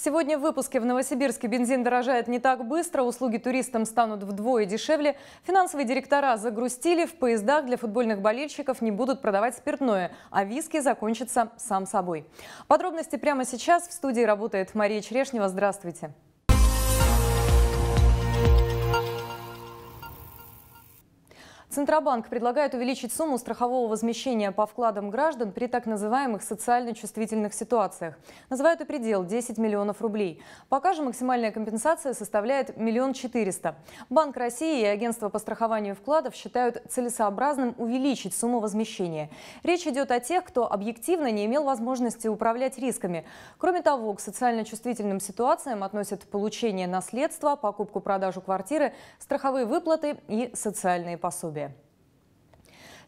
Сегодня в выпуске в Новосибирске бензин дорожает не так быстро, услуги туристам станут вдвое дешевле, финансовые директора загрустили, в поездах для футбольных болельщиков не будут продавать спиртное, а виски закончатся сам собой. Подробности прямо сейчас. В студии работает Мария Черешнева. Здравствуйте. Здравствуйте. Центробанк предлагает увеличить сумму страхового возмещения по вкладам граждан при так называемых социально чувствительных ситуациях. Называют и предел – 10 миллионов рублей. Пока же максимальная компенсация составляет миллион четыреста. Банк России и Агентство по страхованию вкладов считают целесообразным увеличить сумму возмещения. Речь идет о тех, кто объективно не имел возможности управлять рисками. Кроме того, к социально чувствительным ситуациям относят получение наследства, покупку-продажу квартиры, страховые выплаты и социальные пособия.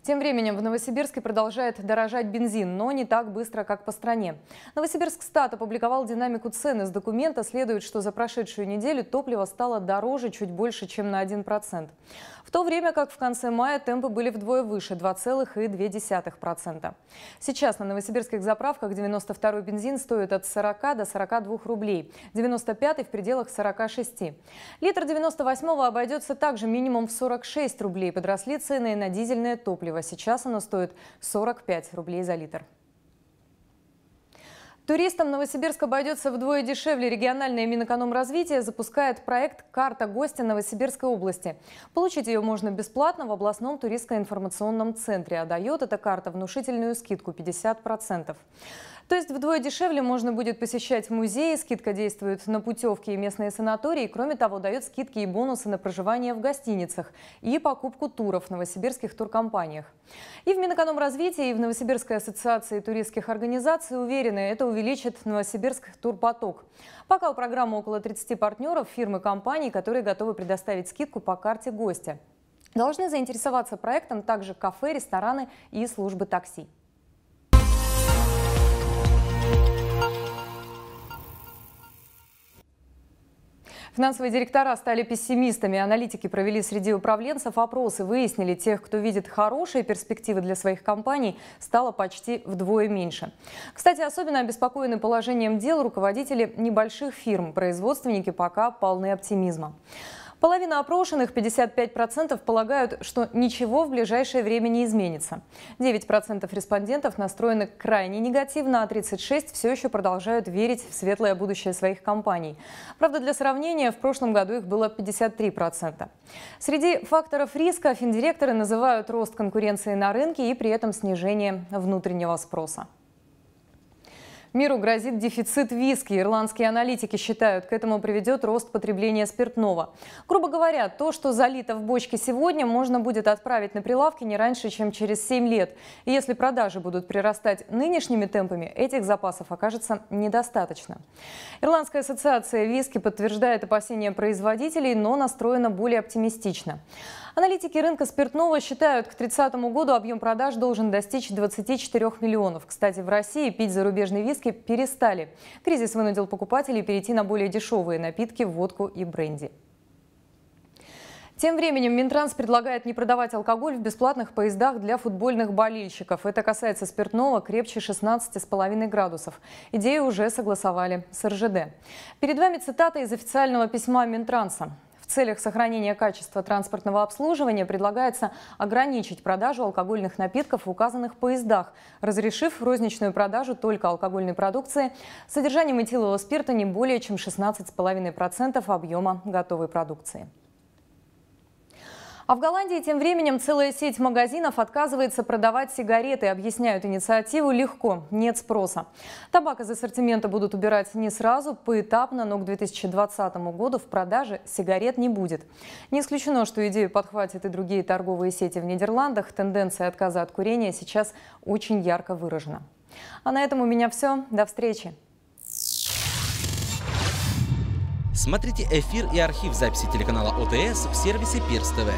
Тем временем в Новосибирске продолжает дорожать бензин, но не так быстро, как по стране. Новосибирск Стат опубликовал динамику цен. Из документа следует, что за прошедшую неделю топливо стало дороже чуть больше, чем на 1%. В то время как в конце мая темпы были вдвое выше – 2,2%. Сейчас на новосибирских заправках 92-й бензин стоит от 40 до 42 рублей, 95-й в пределах 46. Литр 98-го обойдется также минимум в 46 рублей. Подросли цены и на дизельное топливо топлива. Сейчас оно стоит 45 рублей за литр. Туристам Новосибирск обойдется вдвое дешевле. Региональное Минэкономразвитие запускает проект «Карта гостя Новосибирской области». Получить ее можно бесплатно в областном туристско-информационном центре. А дает эта карта внушительную скидку – 50%. То есть вдвое дешевле можно будет посещать музеи, скидка действует на путевки и местные санатории. Кроме того, дают скидки и бонусы на проживание в гостиницах и покупку туров в новосибирских туркомпаниях. И в Минэкономразвитии, и в Новосибирской ассоциации туристских организаций уверены, это увеличит Новосибирск турпоток. Пока у программы около 30 партнеров, фирмы, и компаний, которые готовы предоставить скидку по карте гостя. Должны заинтересоваться проектом также кафе, рестораны и службы такси. Финансовые директора стали пессимистами. Аналитики провели среди управленцев опросы, выяснили, тех, кто видит хорошие перспективы для своих компаний, стало почти вдвое меньше. Кстати, особенно обеспокоены положением дел руководители небольших фирм. Производственники пока полны оптимизма. Половина опрошенных, 55%, полагают, что ничего в ближайшее время не изменится. 9% респондентов настроены крайне негативно, а 36% все еще продолжают верить в светлое будущее своих компаний. Правда, для сравнения, в прошлом году их было 53%. Среди факторов риска финдиректоры называют рост конкуренции на рынке и при этом снижение внутреннего спроса. Миру грозит дефицит виски. Ирландские аналитики считают, к этому приведет рост потребления спиртного. Грубо говоря, то, что залито в бочке сегодня, можно будет отправить на прилавки не раньше, чем через 7 лет. И если продажи будут прирастать нынешними темпами, этих запасов окажется недостаточно. Ирландская ассоциация виски подтверждает опасения производителей, но настроена более оптимистично. Аналитики рынка спиртного считают, к 30 году объем продаж должен достичь 24 миллионов. Кстати, в России пить зарубежный виски списки перестали. Кризис вынудил покупателей перейти на более дешевые напитки, водку и бренди. Тем временем Минтранс предлагает не продавать алкоголь в бесплатных поездах для футбольных болельщиков. Это касается спиртного крепче 16,5 градусов. Идею уже согласовали с РЖД. Перед вами цитата из официального письма Минтранса целях сохранения качества транспортного обслуживания предлагается ограничить продажу алкогольных напитков в указанных поездах, разрешив розничную продажу только алкогольной продукции с содержанием этилового спирта не более чем 16,5% объема готовой продукции. А в Голландии тем временем целая сеть магазинов отказывается продавать сигареты. Объясняют инициативу легко, нет спроса. Табак из ассортимента будут убирать не сразу, поэтапно, но к 2020 году в продаже сигарет не будет. Не исключено, что идею подхватят и другие торговые сети в Нидерландах. Тенденция отказа от курения сейчас очень ярко выражена. А на этом у меня все. До встречи! Смотрите эфир и архив записи телеканала ОТС в сервисе Пирс ТВ.